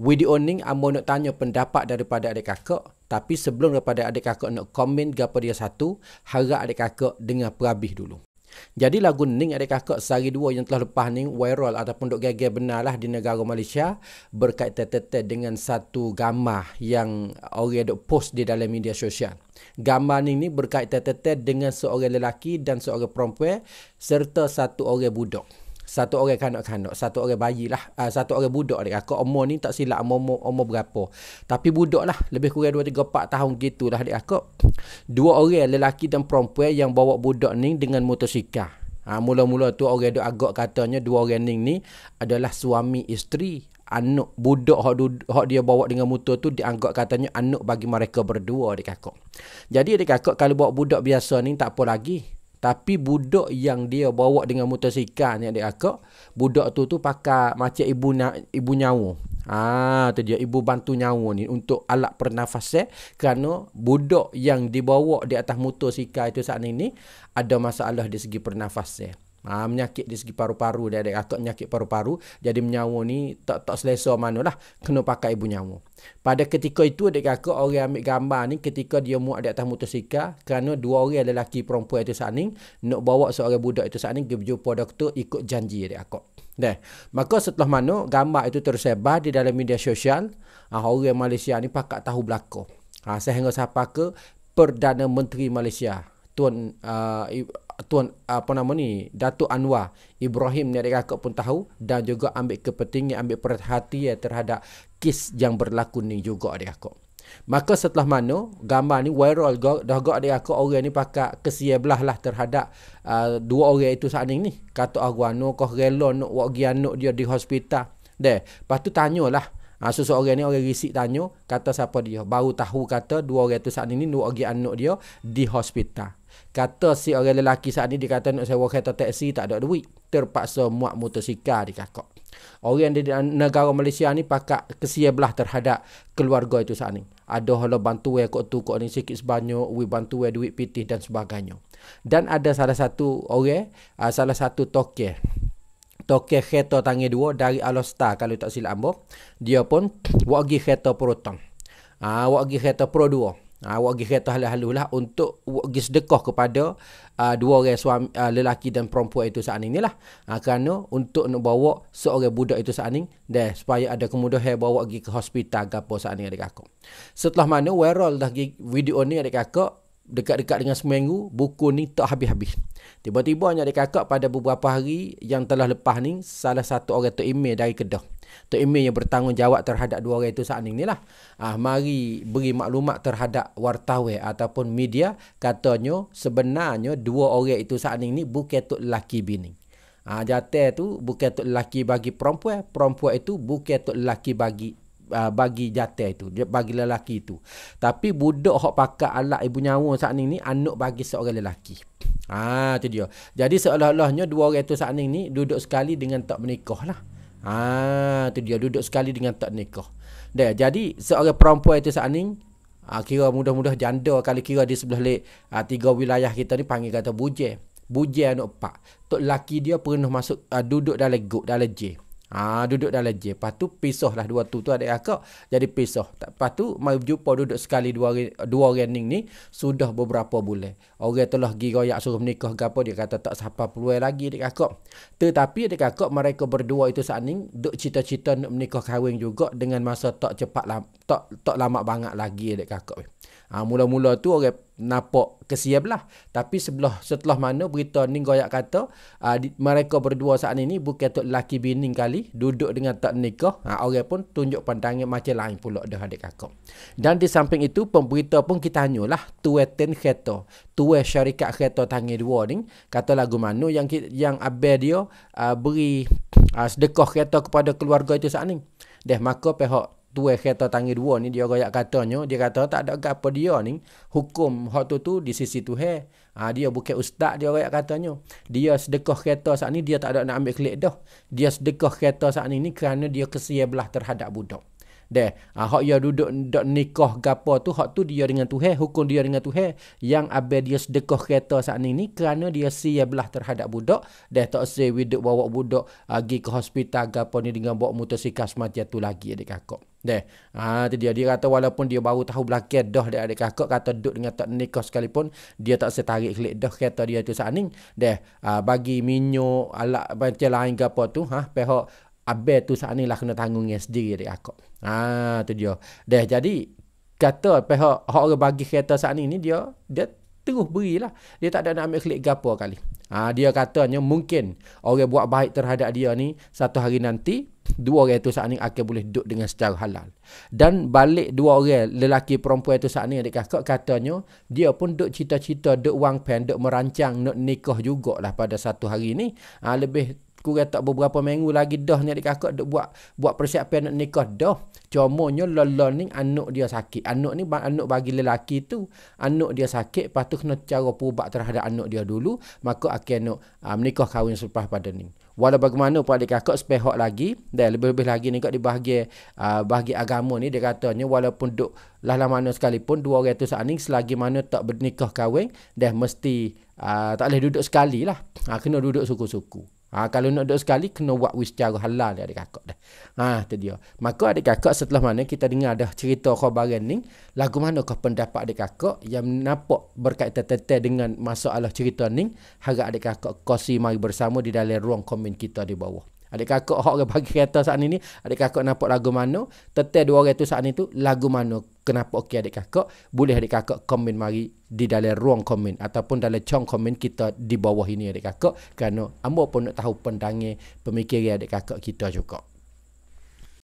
Video ni Ambo nak tanya pendapat daripada adik kakak Tapi sebelum daripada adik kakak nak komen gapa dia satu Harap adik kakak dengar perabih dulu jadi lagu Ning Adik Kakak Sehari Dua yang telah lepas ni viral ataupun dok gege benarlah di negara Malaysia berkaitan-kaitan dengan satu gambar yang orang dok post di dalam media sosial. Gambar ni ni berkaitan-kaitan dengan seorang lelaki dan seorang perempuan serta satu orang budak satu orang kanak-kanak, satu orang bayi lah, uh, ah, satu orang budak dia. Aku umur ni tak silap umur, umur, umur berapa. Tapi budak lah, lebih kurang 2, 3, 4 tahun gitu lah dia. Aku dua orang lelaki dan perempuan yang bawa budak ni dengan motosikal. Ha, mula-mula tu orang duk agak katanya dua orang ni, ni adalah suami isteri anak budak hak, dia bawa dengan motor tu dianggap katanya anak bagi mereka berdua dekat kakak. Jadi dekat kakak kalau bawa budak biasa ni tak apa lagi. Tapi budak yang dia bawa dengan motosikal ni adik akak, budak tu tu pakai macam ibu na, ibu nyawa. Ha, tu dia ibu bantu nyawa ni untuk alat pernafasan kerana budak yang dibawa di atas motosikal itu saat ini ada masalah di segi pernafasan. Ha, menyakit di segi paru-paru dia ada atau menyakit paru-paru jadi menyawa ni tak tak selesa manalah kena pakai ibu nyawa pada ketika itu adik kakak orang ambil gambar ni ketika dia muak di atas motosikal kerana dua orang lelaki perempuan itu saat ni nak bawa seorang budak itu saat ni pergi jumpa doktor ikut janji adik kakak Deh. Maka setelah mana gambar itu tersebar di dalam media sosial, ah, orang Malaysia ni pakat tahu belaka. Ah, sehingga siapa ke Perdana Menteri Malaysia, Tuan uh, tuan apa nama ni Datuk Anwar Ibrahim ni adik kakak pun tahu dan juga ambil kepentingan ambil perhatian terhadap kes yang berlaku ni juga adik kakak. Maka setelah mana gambar ni viral go, dah gak adik aku orang ni pakak kesia belah lah terhadap uh, dua orang itu saat ni. Kata aku aguano kau rela nak wak gi dia di hospital. Deh, lepas tu tanyalah Ha, so, seorang ni orang risik tanya kata siapa dia. Baru tahu kata dua orang tu saat ini dua orang anak dia di hospital. Kata si orang lelaki saat ini dia kata nak sewa kereta teksi tak ada duit. Terpaksa muat motosikal di kakak. Orang di negara Malaysia ni pakak kesiablah terhadap keluarga itu saat ini. Ada hala bantu ya kok tu kok ni sikit sebanyak, we bantu ya duit pitih dan sebagainya. Dan ada salah satu orang, ha, salah satu tokeh toke kereta tangi dua dari Alostar kalau tak silap ambo dia pun buat pergi kereta perutang ah ha, buat pergi kereta pro dua ah ha, buat pergi kereta halus-halulah untuk buat pergi sedekah kepada uh, ah, dua orang suami uh, lelaki dan perempuan itu saat ini lah ha, kerana untuk nak bawa seorang budak itu saat ini deh supaya ada kemudahan bawa pergi ke hospital gapo saat ini adik aku setelah mana viral dah video ni adik kakak dekat-dekat dengan seminggu buku ni tak habis-habis tiba-tiba hanya dia kakak pada beberapa hari yang telah lepas ni salah satu orang tu email dari Kedah tu email yang bertanggungjawab terhadap dua orang itu saat ni lah ah, mari beri maklumat terhadap wartawan ataupun media katanya sebenarnya dua orang itu saat ni bukan tu lelaki bini ah, jatuh tu bukan tu lelaki bagi perempuan perempuan itu bukan tu lelaki bagi uh, bagi jatah itu bagi lelaki itu tapi budak hok pakai alat ibu nyawa saat ini anak bagi seorang lelaki ha ah, tu dia jadi seolah-olahnya dua orang itu saat ini duduk sekali dengan tak menikah lah ha ah, tu dia duduk sekali dengan tak nikah dah jadi seorang perempuan itu saat ini kira mudah-mudah janda kali kira di sebelah lek tiga wilayah kita ni panggil kata bujel bujel anak pak tok lelaki dia pernah masuk duduk dalam gok dalam jail Ha, duduk dalam jail. Lepas tu pisah lah dua tu. Tu ada akak. Jadi pisah. Lepas tu mari jumpa duduk sekali dua, dua orang ni. Sudah beberapa bulan. Orang telah pergi royak suruh menikah ke apa. Dia kata tak siapa peluang lagi adik akak. Tetapi adik akak mereka berdua itu saat ni. Duk cita-cita nak menikah kahwin juga. Dengan masa tak cepat lah tak tak lama banget lagi adik kakak ni. Ha, mula-mula tu orang nampak kesian lah. Tapi sebelah setelah mana berita ni goyak kata uh, di, mereka berdua saat ini bukan tok laki bini kali duduk dengan tak nikah. Ha, orang pun tunjuk pandangan macam lain pula dah adik kakak. Dan di samping itu pemberita pun kita tanyalah lah, tuwe ten kereta. Tuwe syarikat kereta tangi dua ni kata lagu mana yang yang abel dia uh, beri uh, sedekah kereta kepada keluarga itu saat ni. Deh maka pihak tuai eh, kereta tangi dua ni dia royak katanya dia kata tak ada gapo dia ni hukum hak tu tu di sisi tu he ha, dia bukan ustaz dia royak katanya dia sedekah kereta saat ni dia tak ada nak ambil kelik dah dia sedekah kereta saat ni ni kerana dia kesia belah terhadap budak deh ha, hak dia duduk dak nikah gapo tu hak tu dia dengan tuhan hukum dia dengan tuhan yang abe dia sedekah kereta saat ni ni kerana dia sia belah terhadap budak deh tak sia widuk bawa budak ha, pergi ke hospital gapo ni dengan bawa motosikal semati tu lagi adik kakak Deh. Ha tu dia dia kata walaupun dia baru tahu belakang dah dia ada kakak kata duduk dengan tak nikah sekalipun dia tak setarik kelik dah kata dia tu saat ni. Deh. Ha, bagi minyak ala macam lain ke apa tu ha pihak abe tu saat ni lah kena tanggung sendiri dia kakak. Ha tu dia. Deh jadi kata pihak orang bagi kereta saat ni ni dia dia terus berilah. Dia tak ada nak ambil kelik gapo kali. Ha, dia katanya mungkin orang buat baik terhadap dia ni satu hari nanti dua orang itu saat ni akan boleh duduk dengan secara halal. Dan balik dua orang lelaki perempuan itu saat ni adik kakak katanya dia pun duduk cita-cita duduk wang pen duduk merancang nak nikah jugalah pada satu hari ni. Ha, lebih kurang tak beberapa minggu lagi dah ni adik kakak dah buat buat persiapan nak nikah dah. Comonyo lola ni anak dia sakit. Anak ni anak bagi lelaki tu. Anak dia sakit lepas tu kena cara perubat terhadap anak dia dulu. Maka akan nak uh, ah, menikah kahwin selepas pada ni. Walau bagaimana pun adik kakak sepehok lagi. Dan lebih-lebih lagi ni kak di bahagian, uh, bahagian agama ni dia katanya walaupun duk lah lah mana sekalipun 200 saat ni selagi mana tak bernikah kahwin. dah mesti uh, tak boleh duduk sekali lah. Ha, kena duduk suku-suku. Ha, kalau nak duduk sekali, kena buat wis cara halal dia adik kakak dah. Ha, tu dia. Maka ada kakak setelah mana kita dengar dah cerita khabaran ni, lagu mana kau pendapat adik kakak yang nampak berkaitan-kaitan dengan masalah cerita ni, harap ada kakak kasi mari bersama di dalam ruang komen kita di bawah. Adik kakak hok ke bagi kereta saat ini, adik kakak nampak lagu mana? Tetel dua orang tu saat ini tu lagu mana? Kenapa okey adik kakak? Boleh adik kakak komen mari di dalam ruang komen ataupun dalam chong komen kita di bawah ini adik kakak kerana ambo pun nak tahu pandangan pemikiran adik kakak kita juga.